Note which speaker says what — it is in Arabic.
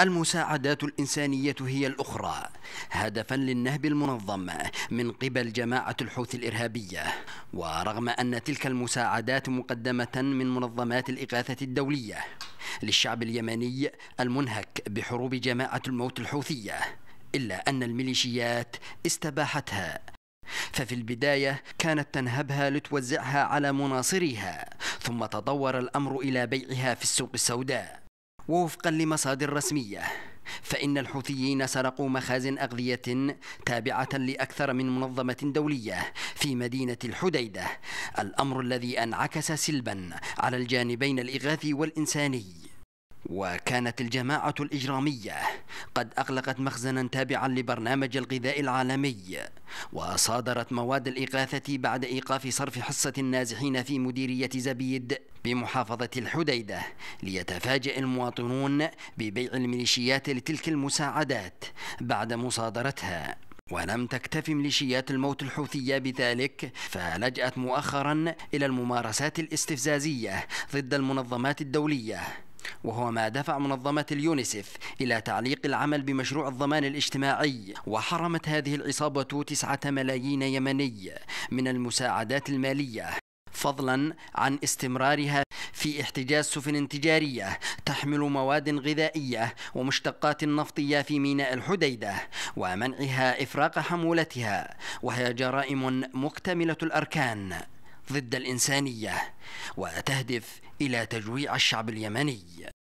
Speaker 1: المساعدات الإنسانية هي الأخرى هدفا للنهب المنظم من قبل جماعة الحوثي الإرهابية ورغم أن تلك المساعدات مقدمة من منظمات الإغاثة الدولية للشعب اليمني المنهك بحروب جماعة الموت الحوثية إلا أن الميليشيات استباحتها ففي البداية كانت تنهبها لتوزعها على مناصريها ثم تطور الأمر إلى بيعها في السوق السوداء ووفقا لمصادر رسمية فإن الحوثيين سرقوا مخازن أغذية تابعة لأكثر من منظمة دولية في مدينة الحديدة الأمر الذي أنعكس سلبا على الجانبين الإغاثي والإنساني وكانت الجماعة الإجرامية قد أغلقت مخزنا تابعا لبرنامج الغذاء العالمي وصادرت مواد الإغاثة بعد إيقاف صرف حصة النازحين في مديرية زبيد بمحافظة الحديدة ليتفاجئ المواطنون ببيع الميليشيات لتلك المساعدات بعد مصادرتها ولم تكتف ميليشيات الموت الحوثية بذلك فلجأت مؤخرا إلى الممارسات الاستفزازية ضد المنظمات الدولية وهو ما دفع منظمة اليونيسف إلى تعليق العمل بمشروع الضمان الاجتماعي وحرمت هذه العصابة تسعة ملايين يمني من المساعدات المالية فضلا عن استمرارها في احتجاز سفن تجارية تحمل مواد غذائية ومشتقات نفطية في ميناء الحديدة ومنعها إفراق حمولتها وهي جرائم مكتملة الأركان ضد الإنسانية وتهدف إلى تجويع الشعب اليمني